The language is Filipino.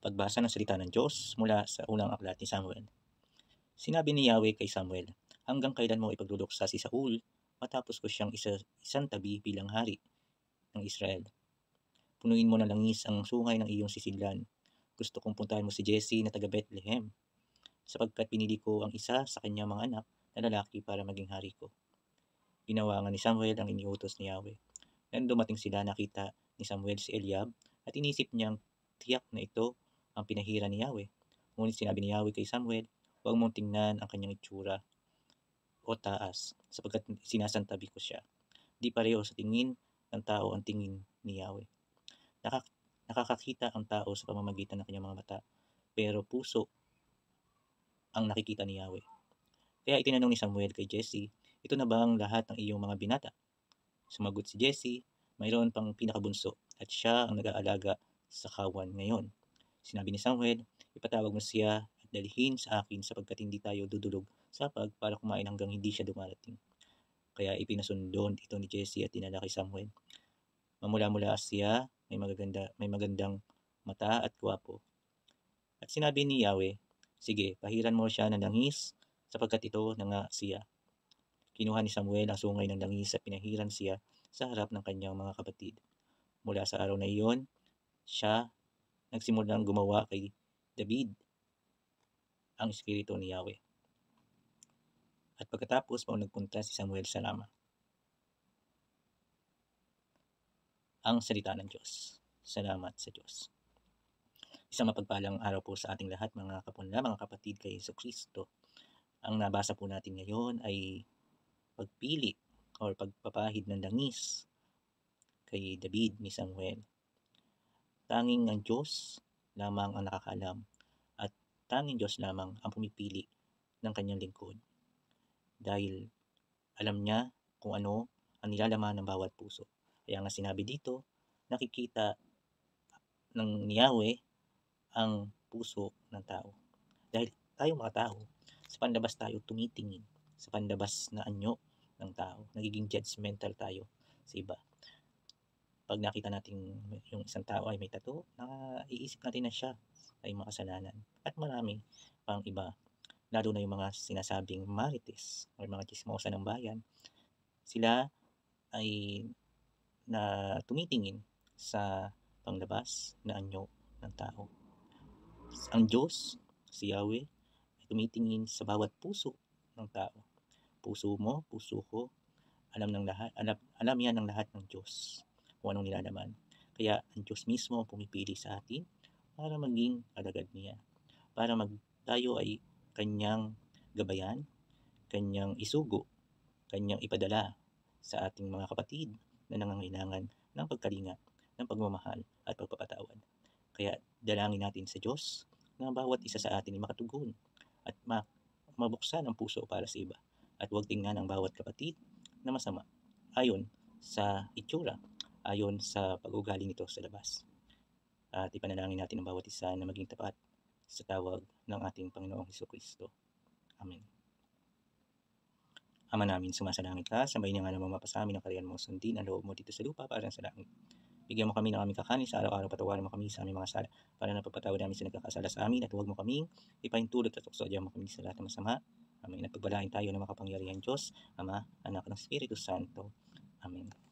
Pagbasa ng salita ng Diyos mula sa unang aklat ni Samuel. Sinabi ni Yahweh kay Samuel, Hanggang kailan mo ipagluluksa si Saul matapos ko siyang isa, isang tabi bilang hari ng Israel? Punuin mo ng langis ang sungay ng iyong sisidlan. Gusto kong puntahan mo si Jesse na taga Bethlehem sapagkat pinili ko ang isa sa kanyang mga anak na lalaki para maging hari ko. Ginawa ni Samuel ang iniutos ni Yahweh. Nang dumating sila nakita ni Samuel si Eliab at inisip niyang tiyak na ito ang pinahira ni Yahweh. Ngunit sinabi ni Yahweh kay Samuel, huwag mong tingnan ang kanyang itsura o taas sapagkat sinasantabi ko siya. Di pareho sa tingin ng tao ang tingin ni Yahweh. Nakak nakakakita ang tao sa pamamagitan ng kanyang mga mata, pero puso ang nakikita ni Yahweh. Kaya itinanong ni Samuel kay Jesse, ito na ba ang lahat ng iyong mga binata? Sumagot si Jesse, mayroon pang pinakabunso at siya ang nag-aalaga sa kawan ngayon. Sinabi ni Samuel, ipatawag mo siya at dalhin sa akin sapagkat hindi tayo dudulog sa pag para kumain hanggang hindi siya dumarating. Kaya ipinasundon ito ni Jesse at dinala kay Samuel. Mamula-mula siya, may, magaganda, may magandang mata at kwapo. At sinabi ni Yahweh, Sige, pahiran mo siya ng langis sapagkat ito na nga siya. Kinuha ni Samuel ang sungay ng langis at pinahiran siya sa harap ng kanyang mga kapatid. Mula sa araw na iyon, siya nagsimulang gumawa kay David ang Espiritu ni Yahweh. At pagkatapos, mao nagpunta si Samuel sa Rama. Ang salita ng Diyos. Salamat sa Diyos. Isang mapagpalang araw po sa ating lahat, mga kapunla, mga kapatid kay Yeso Kristo. Ang nabasa po natin ngayon ay pagpili or pagpapahid ng langis kay David ni Samuel. Tanging ang Diyos lamang ang nakakaalam at tanging Diyos lamang ang pumipili ng kanyang lingkod. Dahil alam niya kung ano ang nilalaman ng bawat puso. Kaya nga sinabi dito, nakikita ng niyawe ang puso ng tao. Dahil tayo mga tao, sa panlabas tayo tumitingin, sa panlabas na anyo ng tao. Nagiging judgmental tayo sa iba pag nakita natin yung isang tao ay may tattoo, naiisip natin na siya ay makasalanan. At marami pang iba, lalo na yung mga sinasabing marites o mga chismosa ng bayan, sila ay na tumitingin sa panglabas na anyo ng tao. Ang Diyos, si Yahweh, ay tumitingin sa bawat puso ng tao. Puso mo, puso ko, alam ng lahat, alam, alam yan ng lahat ng Diyos kung anong nilalaman. Kaya ang Diyos mismo pumipili sa atin para maging alagad niya. Para mag, tayo ay kanyang gabayan, kanyang isugo, kanyang ipadala sa ating mga kapatid na nangangailangan ng pagkalinga, ng pagmamahal at pagpapatawad. Kaya dalangin natin sa Diyos na bawat isa sa atin ay makatugon at mabuksan ang puso para sa iba at huwag tingnan ang bawat kapatid na masama ayon sa itsura ayon sa pag-ugali nito sa labas. At ipanalangin natin ang bawat isa na maging tapat sa tawag ng ating Panginoong Heso Kristo. Amen. Ama namin, sumasalangit ka, samay niya nga naman mapasa ang kariyan mo, sundin, ang loob mo dito sa lupa para sa langit. Bigyan mo kami ng kami kakanin sa araw-araw, patawarin mo kami sa aming mga sala, para napapatawad namin sa nagkakasala sa amin, at huwag mo kaming ipaintulot at uksadya mo kami sa lahat ng masama. Amen. At pagbalain tayo ng makapangyarihan Diyos, Ama, Anak ng Espiritu Santo. Amen.